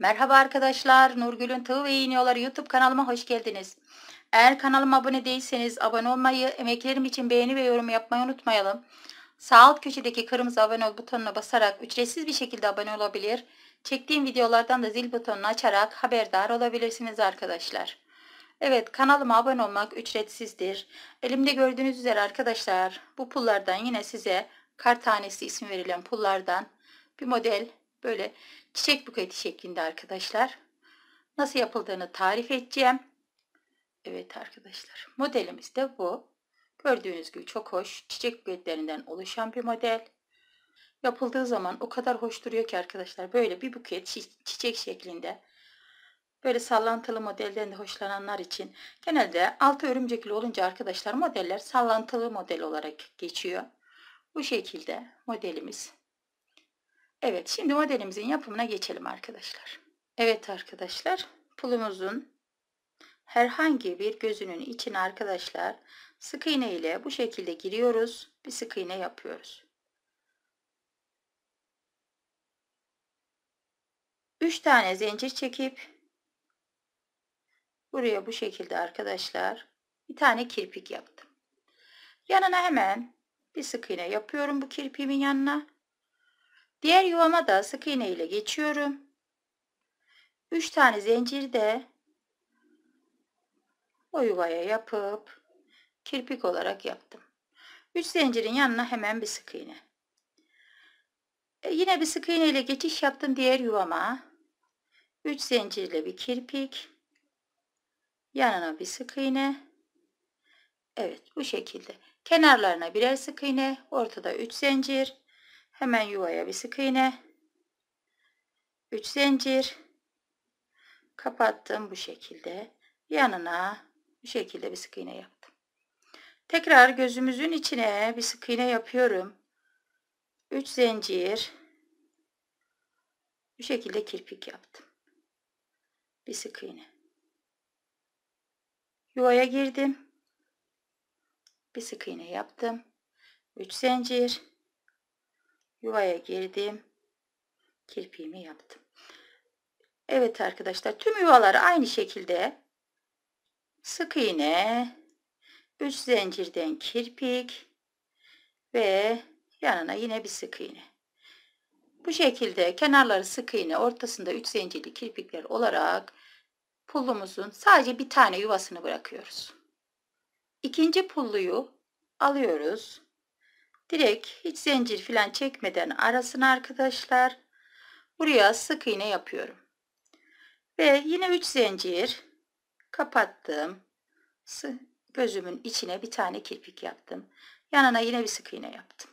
Merhaba arkadaşlar, Nurgül'ün Tığı ve İğniyorları YouTube kanalıma hoş geldiniz. Eğer kanalıma abone değilseniz abone olmayı, emeklerim için beğeni ve yorum yapmayı unutmayalım. Sağ alt köşedeki kırmızı abone ol butonuna basarak ücretsiz bir şekilde abone olabilir. Çektiğim videolardan da zil butonunu açarak haberdar olabilirsiniz arkadaşlar. Evet kanalıma abone olmak ücretsizdir. Elimde gördüğünüz üzere arkadaşlar bu pullardan yine size kar tanesi ismi verilen pullardan bir model Böyle çiçek buketi şeklinde arkadaşlar. Nasıl yapıldığını tarif edeceğim. Evet arkadaşlar modelimiz de bu. Gördüğünüz gibi çok hoş. Çiçek buketlerinden oluşan bir model. Yapıldığı zaman o kadar hoş duruyor ki arkadaşlar. Böyle bir buket çiçek şeklinde. Böyle sallantılı modelden de hoşlananlar için. Genelde altı örümcekli olunca arkadaşlar modeller sallantılı model olarak geçiyor. Bu şekilde modelimiz Evet şimdi modelimizin yapımına geçelim arkadaşlar. Evet arkadaşlar pulumuzun herhangi bir gözünün içine arkadaşlar sık iğne ile bu şekilde giriyoruz. Bir sık iğne yapıyoruz. 3 tane zincir çekip buraya bu şekilde arkadaşlar bir tane kirpik yaptım. Yanına hemen bir sık iğne yapıyorum bu kirpiğimin yanına Diğer yuvama da sık iğne ile geçiyorum. 3 tane zincir de o yuvaya yapıp kirpik olarak yaptım. 3 zincirin yanına hemen bir sık iğne. E yine bir sık iğne ile geçiş yaptım diğer yuvama. 3 zincirle bir kirpik. Yanına bir sık iğne. Evet bu şekilde. Kenarlarına birer sık iğne, ortada 3 zincir. Hemen yuvaya bir sık iğne. 3 zincir. Kapattım bu şekilde. Yanına bu şekilde bir sık iğne yaptım. Tekrar gözümüzün içine bir sık iğne yapıyorum. 3 zincir. Bu şekilde kirpik yaptım. Bir sık iğne. Yuvaya girdim. Bir sık iğne yaptım. 3 zincir yuvaya girdim. Kirpiğimi yaptım. Evet arkadaşlar tüm yuvaları aynı şekilde sık iğne 3 zincirden kirpik ve yanına yine bir sık iğne. Bu şekilde kenarları sık iğne ortasında 3 zincirli kirpikler olarak pullumuzun sadece bir tane yuvasını bırakıyoruz. İkinci pulluyu alıyoruz. Direkt hiç zincir falan çekmeden arasın arkadaşlar. Buraya sık iğne yapıyorum. Ve yine 3 zincir kapattım. Gözümün içine bir tane kirpik yaptım. Yanına yine bir sık iğne yaptım.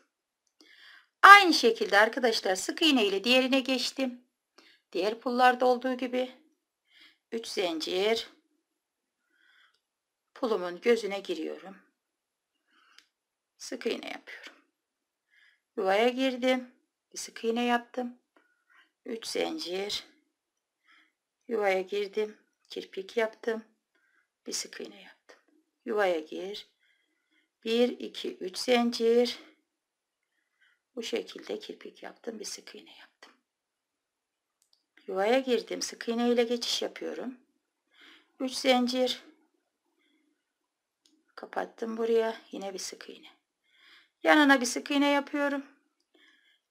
Aynı şekilde arkadaşlar sık iğne ile diğerine geçtim. Diğer pullarda olduğu gibi 3 zincir pulumun gözüne giriyorum. Sık iğne yapıyorum yuvaya girdim bir sık iğne yaptım 3 zincir yuvaya girdim kirpik yaptım bir sık iğne yaptım yuvaya gir 1 2 3 zincir bu şekilde kirpik yaptım bir sık iğne yaptım yuvaya girdim sık iğne ile geçiş yapıyorum 3 zincir kapattım buraya yine bir sık iğne Yanına bir sık iğne yapıyorum.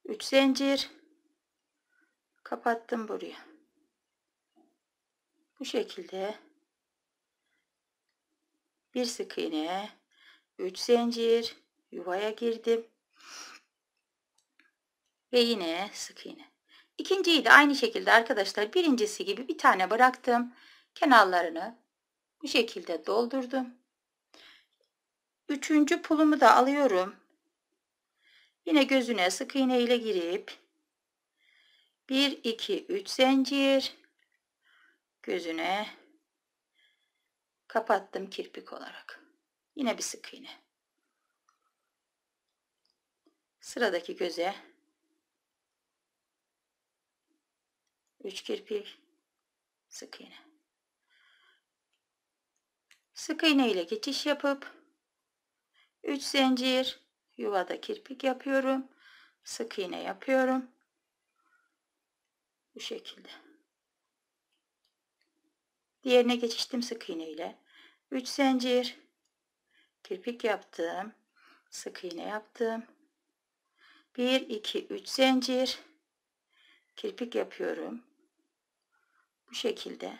3 zincir. Kapattım buraya. Bu şekilde bir sık iğne, 3 zincir, yuvaya girdim. Ve yine sık iğne. İkinciyi de aynı şekilde arkadaşlar birincisi gibi bir tane bıraktım. Kenarlarını bu şekilde doldurdum. Üçüncü pulumu da alıyorum. Yine gözüne sık iğne ile girip 1 2 3 zincir gözüne kapattım kirpik olarak. Yine bir sık iğne. Sıradaki göze 3 kirpik sık iğne. Sık iğne ile geçiş yapıp 3 zincir yuvada kirpik yapıyorum. Sık iğne yapıyorum. Bu şekilde. Diğerine geçiştim sık iğne ile. 3 zincir. Kirpik yaptım. Sık iğne yaptım. 1 2 3 zincir. Kirpik yapıyorum. Bu şekilde.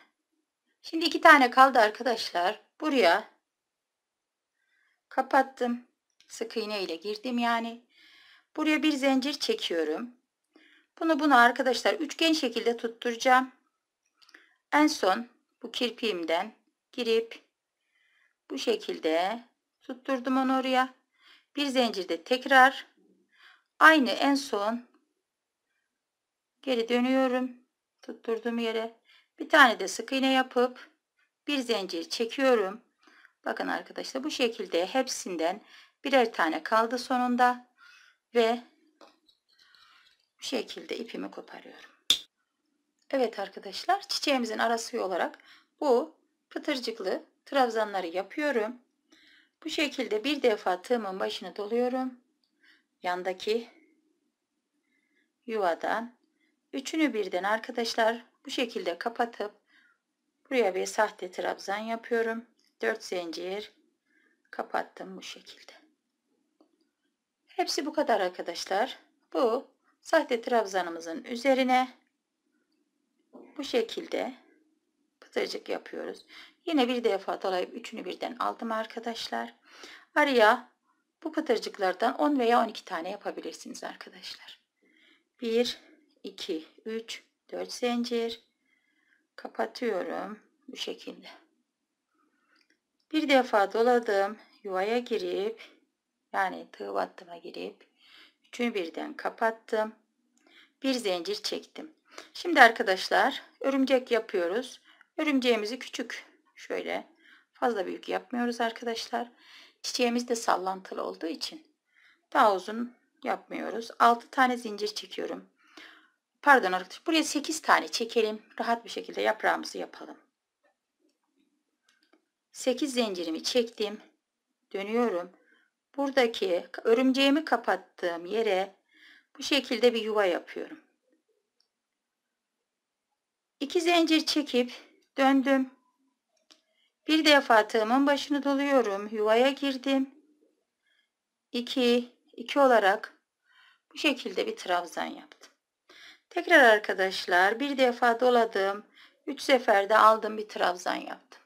Şimdi iki tane kaldı arkadaşlar. Buraya kapattım. Sık iğne ile girdim yani. Buraya bir zincir çekiyorum. Bunu bunu arkadaşlar üçgen şekilde tutturacağım. En son bu kirpiğimden girip bu şekilde tutturdum onu oraya. Bir zincirde tekrar aynı en son geri dönüyorum. Tutturduğum yere bir tane de sık iğne yapıp bir zincir çekiyorum. Bakın arkadaşlar bu şekilde hepsinden birer tane kaldı sonunda ve bu şekilde ipimi koparıyorum. Evet arkadaşlar çiçeğimizin arası olarak bu pıtırcıklı trabzanları yapıyorum. Bu şekilde bir defa tığımın başını doluyorum. Yandaki yuvadan üçünü birden arkadaşlar bu şekilde kapatıp buraya bir sahte trabzan yapıyorum. 4 zincir kapattım bu şekilde. Hepsi bu kadar arkadaşlar. Bu sahte trabzanımızın üzerine bu şekilde pıtırcık yapıyoruz. Yine bir defa dolayıp üçünü birden aldım arkadaşlar. Araya bu pıtırcıklardan 10 veya 12 tane yapabilirsiniz arkadaşlar. 1, 2, 3, 4 zincir. Kapatıyorum bu şekilde. Bir defa doladım. Yuvaya girip yani tığ battıma girip üçünü birden kapattım. Bir zincir çektim. Şimdi arkadaşlar örümcek yapıyoruz. Örümceğimizi küçük şöyle fazla büyük yapmıyoruz arkadaşlar. Çiçeğimiz de sallantılı olduğu için daha uzun yapmıyoruz. 6 tane zincir çekiyorum. Pardon arkadaşlar buraya 8 tane çekelim. Rahat bir şekilde yaprağımızı yapalım. 8 zincirimi çektim. Dönüyorum buradaki örümceğimi kapattığım yere bu şekilde bir yuva yapıyorum. İki zincir çekip döndüm. Bir defa tığımın başını doluyorum. Yuvaya girdim. 2 2 olarak bu şekilde bir trabzan yaptım. Tekrar arkadaşlar bir defa doladım. 3 seferde aldım bir trabzan yaptım.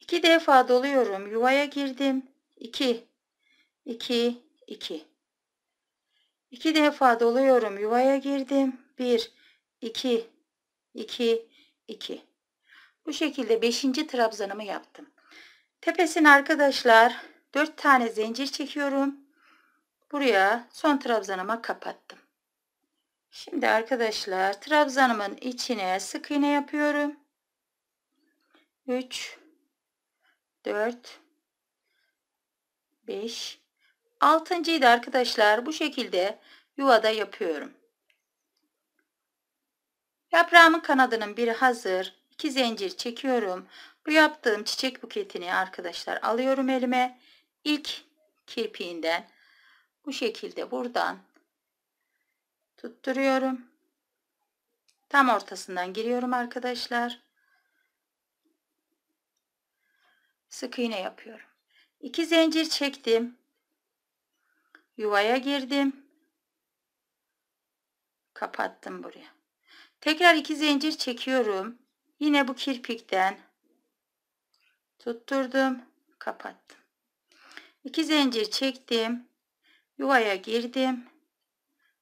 2 defa doluyorum. Yuvaya girdim. 2 2, 2. 2 defa doluyorum. Yuvaya girdim. 1, 2, 2, 2. Bu şekilde 5. trabzanımı yaptım. Tepesine arkadaşlar 4 tane zincir çekiyorum. Buraya son trabzanıma kapattım. Şimdi arkadaşlar trabzanımın içine sık iğne yapıyorum. 3 4 5 Altıncıyı da arkadaşlar bu şekilde yuvada yapıyorum. Yaprağımın kanadının biri hazır. 2 zincir çekiyorum. Bu yaptığım çiçek buketini arkadaşlar alıyorum elime. İlk kirpiğinden bu şekilde buradan tutturuyorum. Tam ortasından giriyorum arkadaşlar. Sık iğne yapıyorum. İki zincir çektim. Yuvaya girdim. Kapattım buraya. Tekrar iki zincir çekiyorum. Yine bu kirpikten tutturdum. Kapattım. İki zincir çektim. Yuvaya girdim.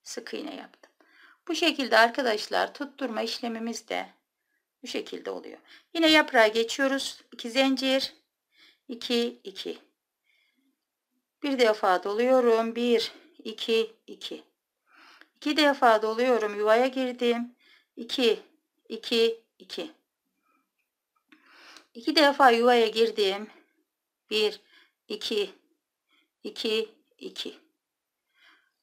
Sık iğne yaptım. Bu şekilde arkadaşlar tutturma işlemimiz de bu şekilde oluyor. Yine yaprağa geçiyoruz. 2 zincir. 2 2 bir defa doluyorum. bir iki iki. İki defa doluyorum. Yuvaya girdim. 2, iki iki. İki defa yuvaya girdim. bir iki iki iki.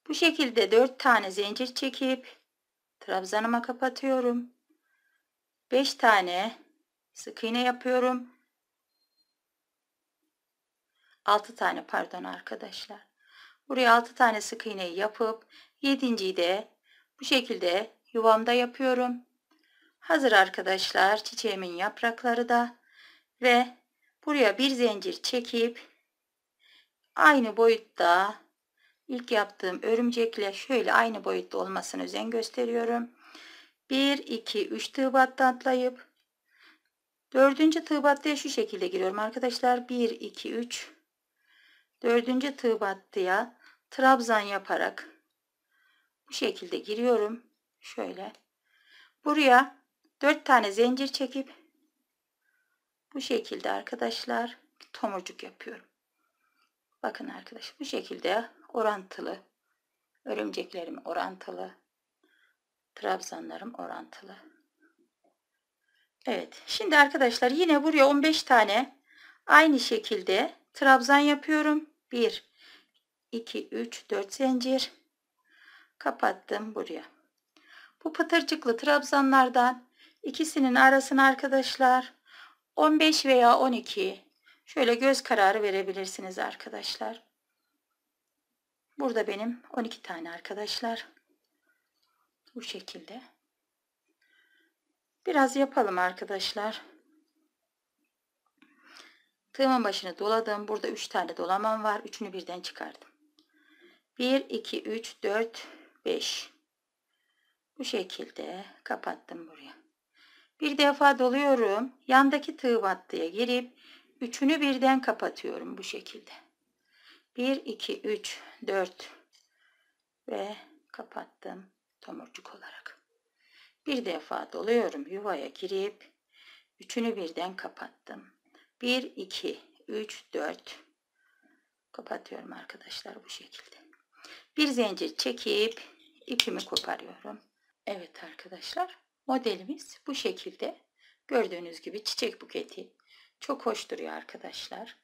Bu şekilde dört tane zincir çekip trabzanıma kapatıyorum. Beş tane sık iğne yapıyorum. 6 tane pardon arkadaşlar. Buraya 6 tane sık iğneyi yapıp 7.yi de bu şekilde yuvamda yapıyorum. Hazır arkadaşlar çiçeğimin yaprakları da ve buraya bir zincir çekip aynı boyutta ilk yaptığım örümcekle şöyle aynı boyutta olmasına özen gösteriyorum. 1 2 3 tığ atlayıp Dördüncü tığ şu şekilde giriyorum arkadaşlar. 1, 2, 3. Dördüncü tığ trabzan yaparak bu şekilde giriyorum. Şöyle. Buraya dört tane zincir çekip bu şekilde arkadaşlar tomurcuk yapıyorum. Bakın arkadaşlar bu şekilde orantılı örümceklerim orantılı trabzanlarım orantılı. Evet şimdi arkadaşlar yine buraya 15 tane aynı şekilde trabzan yapıyorum. 1 2 3 4 zincir kapattım buraya bu pıtırcıklı trabzanlardan ikisinin arasını arkadaşlar 15 veya 12 şöyle göz kararı verebilirsiniz arkadaşlar burada benim 12 tane arkadaşlar bu şekilde biraz yapalım arkadaşlar Tığımın başını doladım. Burada 3 tane dolamam var. Üçünü birden çıkardım. 1, 2, 3, 4, 5. Bu şekilde kapattım buraya. Bir defa doluyorum. Yandaki tığ battıya girip üçünü birden kapatıyorum bu şekilde. 1, 2, 3, 4 ve kapattım tomurcuk olarak. Bir defa doluyorum yuvaya girip üçünü birden kapattım. 1, 2, 3, 4. Kapatıyorum arkadaşlar bu şekilde. Bir zincir çekip ipimi koparıyorum. Evet arkadaşlar modelimiz bu şekilde. Gördüğünüz gibi çiçek buketi. Çok hoş duruyor arkadaşlar.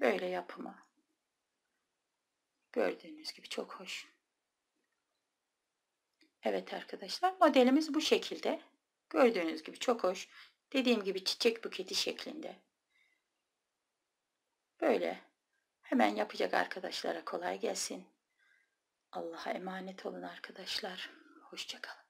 Böyle yapımı. Gördüğünüz gibi çok hoş. Evet arkadaşlar modelimiz bu şekilde. Gördüğünüz gibi çok hoş. Dediğim gibi çiçek buketi şeklinde. Böyle. Hemen yapacak arkadaşlara kolay gelsin. Allah'a emanet olun arkadaşlar. Hoşçakalın.